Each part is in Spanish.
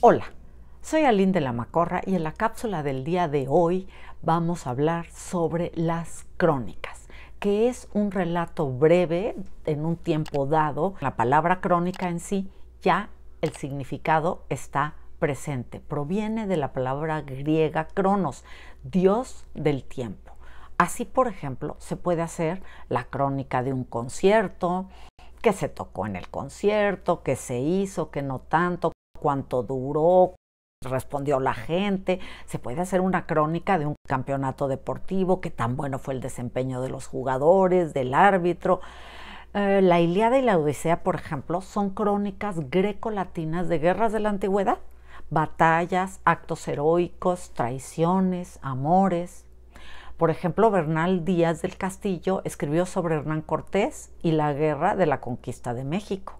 Hola, soy Aline de la Macorra y en la cápsula del día de hoy vamos a hablar sobre las crónicas, que es un relato breve en un tiempo dado. La palabra crónica en sí ya el significado está presente, proviene de la palabra griega cronos, dios del tiempo. Así, por ejemplo, se puede hacer la crónica de un concierto, que se tocó en el concierto, que se hizo, que no tanto, cuánto duró, respondió la gente, se puede hacer una crónica de un campeonato deportivo, qué tan bueno fue el desempeño de los jugadores, del árbitro. Eh, la Iliada y la Odisea, por ejemplo, son crónicas grecolatinas de guerras de la antigüedad, batallas, actos heroicos, traiciones, amores. Por ejemplo, Bernal Díaz del Castillo escribió sobre Hernán Cortés y la guerra de la conquista de México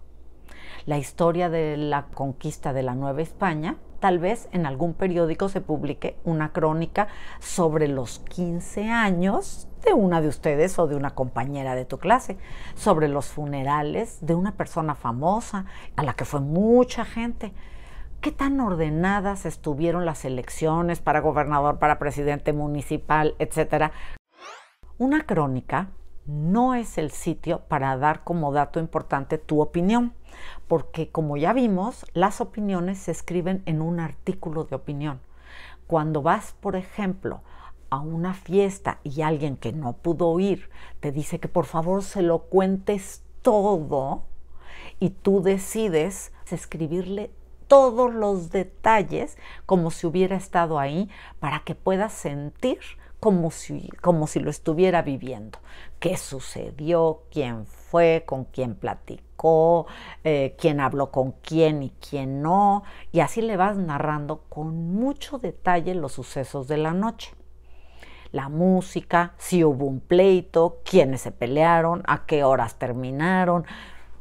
la historia de la conquista de la Nueva España, tal vez en algún periódico se publique una crónica sobre los 15 años de una de ustedes o de una compañera de tu clase, sobre los funerales de una persona famosa a la que fue mucha gente. ¿Qué tan ordenadas estuvieron las elecciones para gobernador, para presidente municipal, etcétera? Una crónica no es el sitio para dar como dato importante tu opinión, porque como ya vimos, las opiniones se escriben en un artículo de opinión. Cuando vas, por ejemplo, a una fiesta y alguien que no pudo ir te dice que por favor se lo cuentes todo y tú decides escribirle todos los detalles como si hubiera estado ahí para que puedas sentir como si, como si lo estuviera viviendo. ¿Qué sucedió? ¿Quién fue? ¿Con quién platicó? Eh, ¿Quién habló con quién y quién no? Y así le vas narrando con mucho detalle los sucesos de la noche. La música, si hubo un pleito, quiénes se pelearon, a qué horas terminaron,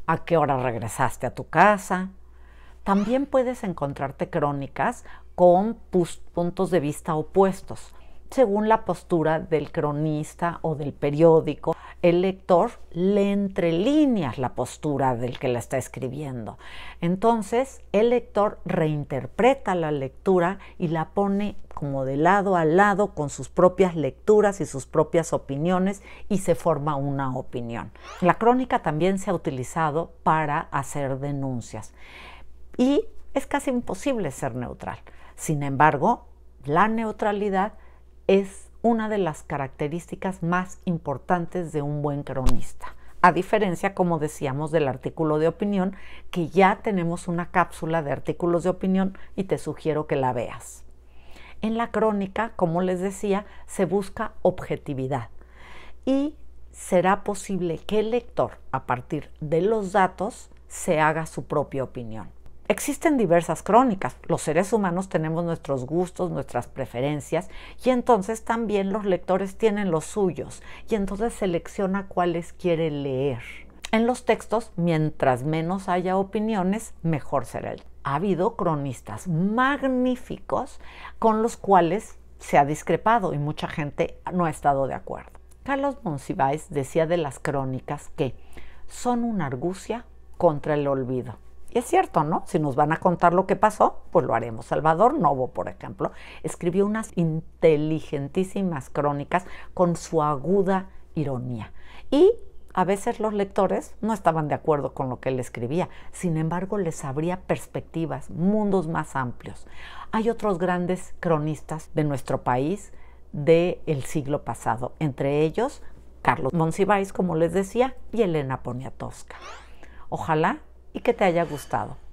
a qué hora regresaste a tu casa. También puedes encontrarte crónicas con puntos de vista opuestos según la postura del cronista o del periódico, el lector le entre líneas la postura del que la está escribiendo. Entonces, el lector reinterpreta la lectura y la pone como de lado a lado con sus propias lecturas y sus propias opiniones y se forma una opinión. La crónica también se ha utilizado para hacer denuncias y es casi imposible ser neutral. Sin embargo, la neutralidad es una de las características más importantes de un buen cronista. A diferencia, como decíamos, del artículo de opinión, que ya tenemos una cápsula de artículos de opinión y te sugiero que la veas. En la crónica, como les decía, se busca objetividad y será posible que el lector, a partir de los datos, se haga su propia opinión. Existen diversas crónicas. Los seres humanos tenemos nuestros gustos, nuestras preferencias y entonces también los lectores tienen los suyos y entonces selecciona cuáles quiere leer. En los textos, mientras menos haya opiniones, mejor será Ha habido cronistas magníficos con los cuales se ha discrepado y mucha gente no ha estado de acuerdo. Carlos Monsiváis decía de las crónicas que son una argucia contra el olvido. Y es cierto, ¿no? Si nos van a contar lo que pasó, pues lo haremos. Salvador Novo, por ejemplo, escribió unas inteligentísimas crónicas con su aguda ironía. Y a veces los lectores no estaban de acuerdo con lo que él escribía, sin embargo les abría perspectivas, mundos más amplios. Hay otros grandes cronistas de nuestro país del siglo pasado, entre ellos Carlos Monsiváis, como les decía, y Elena Poniatowska. Ojalá que te haya gustado.